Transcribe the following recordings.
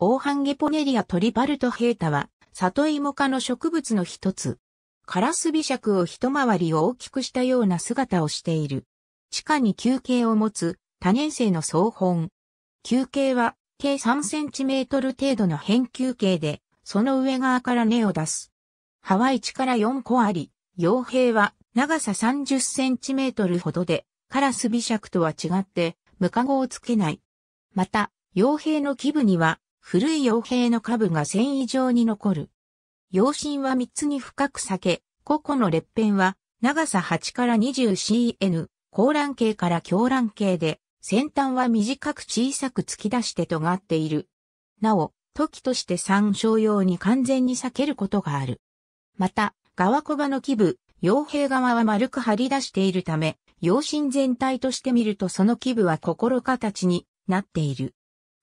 オーハンゲポネリアトリバルトヘータは、里芋科の植物の一つ。カラスビシャクを一回り大きくしたような姿をしている。地下に球形を持つ多年生の総本。球形は計3センチメートル程度の変球形で、その上側から根を出す。葉は1から4個あり、傭兵は長さ30センチメートルほどで、カラスビシャクとは違って、ムカゴをつけない。また、傭兵の基部には古い傭兵の下部が繊維状に残る。養身は3つに深く裂け、個々の列片は長さ8から 20cn、高卵形から強卵形で、先端は短く小さく突き出して尖っている。なお、時として参照用に完全に裂けることがある。また、側小刃の基部、傭兵側は丸く張り出しているため、養身全体として見るとその基部は心形になっている。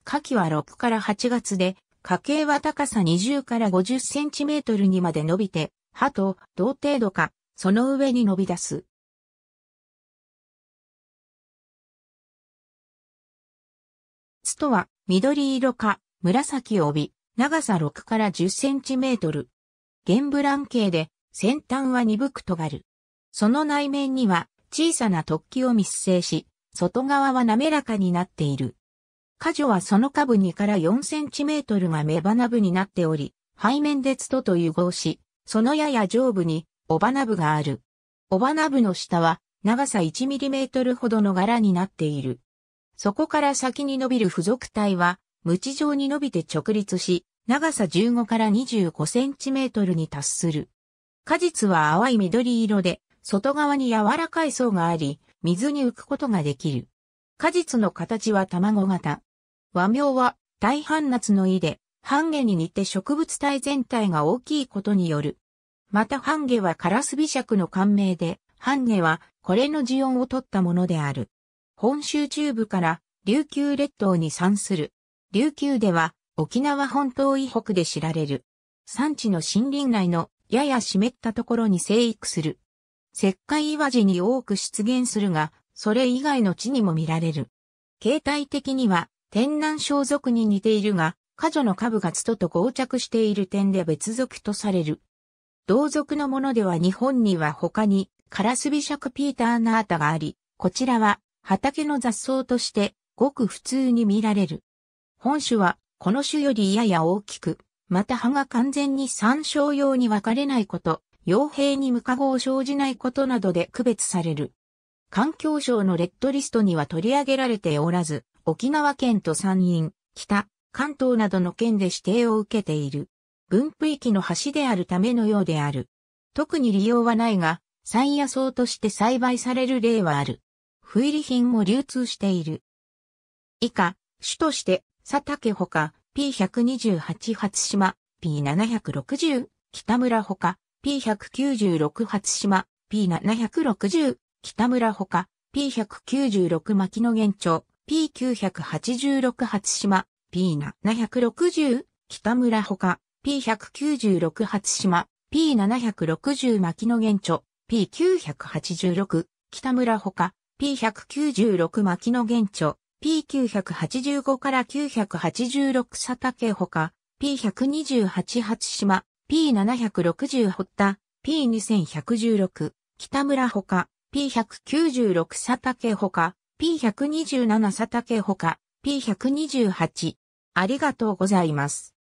夏季は6から8月で、花茎は高さ20から50センチメートルにまで伸びて、葉と同程度か、その上に伸び出す。つとは、緑色か、紫帯、長さ6から10センチメートル。原ブラン系で、先端は鈍く尖る。その内面には、小さな突起を密生し、外側は滑らかになっている。果樹はその下部2から4センチメートルが雌花部になっており、背面でツトと融合し、そのやや上部に雄花部がある。雄花部の下は長さ1ミリメートルほどの柄になっている。そこから先に伸びる付属体は、無地状に伸びて直立し、長さ15から25センチメートルに達する。果実は淡い緑色で、外側に柔らかい層があり、水に浮くことができる。果実の形は卵型。和名は、大半夏の意で、半ゲに似て植物体全体が大きいことによる。また半ゲはカラス美クの冠名で、半ゲはこれの字音を取ったものである。本州中部から琉球列島に産する。琉球では沖縄本島以北で知られる。産地の森林内のやや湿ったところに生育する。石灰岩地に多く出現するが、それ以外の地にも見られる。形態的には天南小属に似ているが、過剰の下部がツトと合着している点で別属とされる。同族のものでは日本には他に、カラスビシャクピーターナータがあり、こちらは畑の雑草としてごく普通に見られる。本種はこの種よりやや大きく、また葉が完全に参照用に分かれないこと、傭兵に無加護を生じないことなどで区別される。環境省のレッドリストには取り上げられておらず、沖縄県と山陰、北、関東などの県で指定を受けている。分布域の橋であるためのようである。特に利用はないが、山野草として栽培される例はある。不入り品も流通している。以下、種として、佐竹ほか、P128 初島、P760、北村ほか、P196 初島、P760、北村ほか、P196 牧野現町、P986 初島、P760 北村ほか、P196 初島、P760 牧野玄著、P986 北村ほか、P196 牧野玄著、P985 から986佐竹ほか、P128 初島、P760 堀田、P2116 北村ほか、P196 佐竹ほか、P127 佐竹ほか、P128。ありがとうございます。